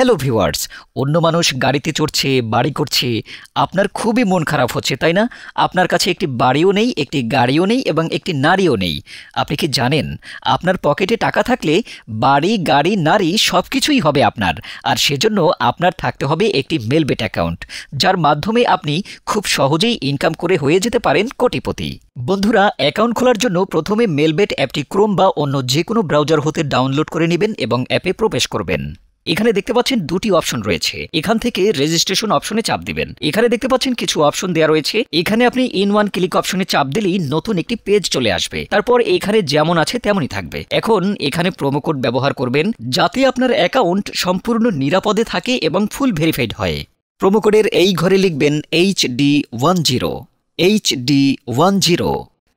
hello viewers অন্য মানুষ গাড়িতে চড়ছে বাড়ি করছে আপনার খুবই মন খারাপ হচ্ছে তাই না আপনার কাছে একটি বাড়িও নেই একটি গাড়িও নেই এবং একটি নারীও নেই আপনি কি জানেন আপনার পকেটে টাকা থাকলে বাড়ি গাড়ি নারী সব কিছুই হবে আপনার আর সেজন্য আপনার থাকতে হবে একটি মেলবেট অ্যাকাউন্ট যার মাধ্যমে আপনি খুব সহজেই ইনকাম করে হয়ে যেতে পারেন কোটিপতি বন্ধুরা অ্যাকাউন্ট খোলার জন্য প্রথমে মেলবেট অ্যাপটি ক্রোম বা অন্য যে কোনো ব্রাউজার হতে ডাউনলোড করে নেবেন এবং অ্যাপে প্রবেশ করবেন এখানে দেখতে পাচ্ছেন দুটি অপশন রয়েছে এখান থেকে রেজিস্ট্রেশন অপশনে চাপ দিবেন এখানে দেখতে পাচ্ছেন কিছু অপশন দেওয়া রয়েছে এখানে আপনি ইন ওয়ান ক্লিক অপশনে চাপ দিলেই নতুন একটি পেজ চলে আসবে তারপর এখানে যেমন আছে তেমনই থাকবে এখন এখানে প্রোমো কোড ব্যবহার করবেন যাতে আপনার অ্যাকাউন্ট সম্পূর্ণ নিরাপদে থাকে এবং ফুল ভেরিফাইড হয় প্রোমো কোডের এই ঘরে লিখবেন H D one zero H D one zero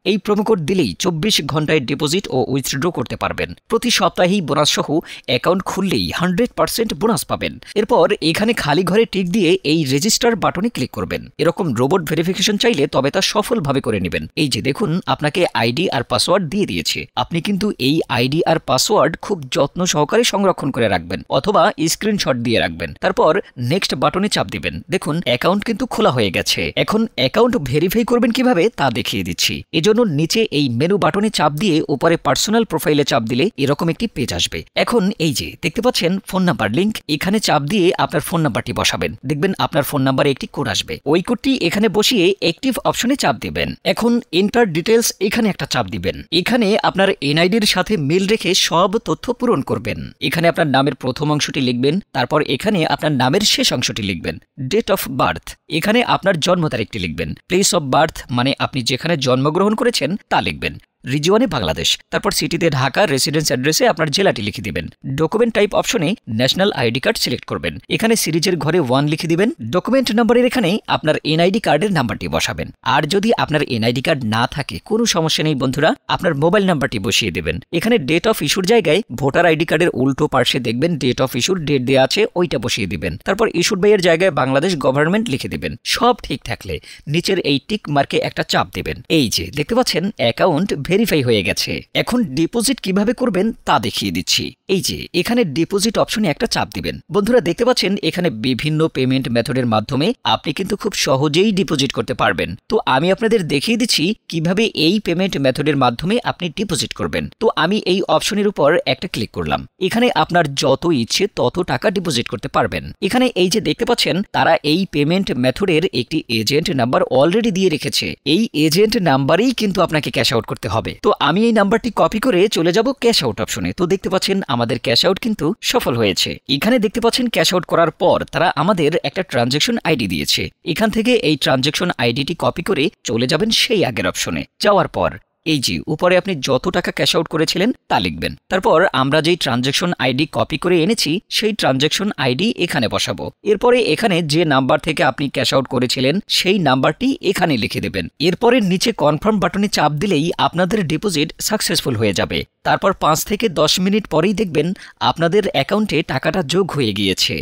এই কোড দিলেই চব্বিশ ঘন্টায় ডিপোজিট ও উইথড্র করতে পারবেন প্রতি সপ্তাহেই বোনাস সহ অ্যাকাউন্ট খুললেই হান্ড্রেড পার্সেন্ট বোনাস পাবেন এরপর এখানে খালি ঘরে টিক দিয়ে এই রেজিস্টার বাটনে ক্লিক করবেন এরকম রোবট ভেরিফিকেশন চাইলে তবে তা সফলভাবে করে নেবেন এই যে দেখুন আপনাকে আইডি আর পাসওয়ার্ড দিয়ে দিয়েছে আপনি কিন্তু এই আইডি আর পাসওয়ার্ড খুব যত্ন সহকারে সংরক্ষণ করে রাখবেন অথবা স্ক্রিনশট দিয়ে রাখবেন তারপর নেক্সট বাটনে চাপ দিবেন দেখুন অ্যাকাউন্ট কিন্তু খোলা হয়ে গেছে এখন অ্যাকাউন্ট ভেরিফাই করবেন কিভাবে তা দেখিয়ে দিচ্ছি এজন্য জন্য নিচে এই মেনু বাটনে চাপ দিয়ে ওপরে পার্সোনাল প্রোফাইলে চাপ দিলে এরকম একটি পেজ আসবে এখন এই যে দেখতে পাচ্ছেন ফোন নাম্বার লিঙ্ক এখানে চাপ দিয়ে আপনার ফোন নাম্বারটি বসাবেন দেখবেন আপনার ফোন নাম্বারে একটি কোড আসবে ওই কোডটি এখানে বসিয়ে অ্যাক্টিভ অপশনে চাপ দিবেন এখন এন্টার ডিটেলস এখানে একটা চাপ দিবেন এখানে আপনার এনআইডির সাথে মিল রেখে সব তথ্য পূরণ করবেন এখানে আপনার নামের প্রথম অংশটি লিখবেন তারপর এখানে আপনার নামের শেষ অংশটি লিখবেন ডেট অফ বার্থ এখানে আপনার জন্ম তারিখটি লিখবেন প্লেস অফ বার্থ মানে আপনি যেখানে জন্মগ্রহণ করেছেন তা লিখবেন রিজিওয়ানে বাংলাদেশ তারপর সিটিতে ঢাকা রেসিডেন্স অ্যাড্রেসে আপনার জেলাটি লিখে দিবেন ডকুমেন্ট টাইপ অপশনে ন্যাশনাল আইডি কার্ড সিলেক্ট করবেন এখানে সিরিজের ঘরে ওয়ান লিখে দিবেন ডকুমেন্ট নম্বরের এখানে আপনার এনআইডি কার্ডের নাম্বারটি বসাবেন আর যদি আপনার এনআইডি কার্ড না থাকে কোনো সমস্যা নেই বন্ধুরা আপনার মোবাইল নাম্বারটি বসিয়ে দেবেন এখানে ডেট অফ ইস্যুর জায়গায় ভোটার আইডি কার্ডের উল্টো পার্শ্বে দেখবেন ডেট অফ ইস্যুর ডেট দেওয়া আছে ওইটা বসিয়ে দিবেন তারপর ইস্যুর বাইয়ের জায়গায় বাংলাদেশ গভর্নমেন্ট লিখে দেবেন সব ঠিক থাকলে নিচের এই টিক মার্কে একটা চাপ দেবেন এই যে দেখতে পাচ্ছেন অ্যাকাউন্ট ভেরিফাই হয়ে গেছে এখন ডিপোজিট কিভাবে করবেন তা দেখিয়ে দিচ্ছি এই যে এখানে ডিপোজিট অপশনে একটা চাপ দিবেন বন্ধুরা দেখতে পাচ্ছেন এখানে বিভিন্ন পেমেন্ট মেথডের মাধ্যমে আপনি কিন্তু খুব সহজেই ডিপোজিট করতে পারবেন তো আমি আপনাদের দেখিয়ে দিচ্ছি কিভাবে এই পেমেন্ট মেথডের মাধ্যমে আপনি ডিপোজিট করবেন তো আমি এই অপশনের উপর একটা ক্লিক করলাম এখানে আপনার যত ইচ্ছে তত টাকা ডিপোজিট করতে পারবেন এখানে এই যে দেখতে পাচ্ছেন তারা এই পেমেন্ট মেথডের একটি এজেন্ট নাম্বার অলরেডি দিয়ে রেখেছে এই এজেন্ট নাম্বারেই কিন্তু আপনাকে ক্যাশ আউট করতে হবে হবে তো আমি এই নাম্বারটি কপি করে চলে যাব ক্যাশ আউট অপশনে তো দেখতে পাচ্ছেন আমাদের ক্যাশ আউট কিন্তু সফল হয়েছে এখানে দেখতে পাচ্ছেন ক্যাশ আউট করার পর তারা আমাদের একটা ট্রানজেকশন আইডি দিয়েছে এখান থেকে এই ট্রানজেকশন আইডিটি কপি করে চলে যাবেন সেই আগের অপশনে যাওয়ার পর এই জি উপরে আপনি যত টাকা ক্যাশ আউট করেছিলেন তা লিখবেন তারপর আমরা যেই ট্রানজ্যাকশন আইডি কপি করে এনেছি সেই ট্রানজ্যাকশন আইডি এখানে বসাবো এরপরে এখানে যে নাম্বার থেকে আপনি ক্যাশ আউট করেছিলেন সেই নাম্বারটি এখানে লিখে দেবেন এরপরে নিচে কনফার্ম বাটনে চাপ দিলেই আপনাদের ডিপোজিট সাকসেসফুল হয়ে যাবে তারপর পাঁচ থেকে দশ মিনিট পরেই দেখবেন আপনাদের অ্যাকাউন্টে টাকাটা যোগ হয়ে গিয়েছে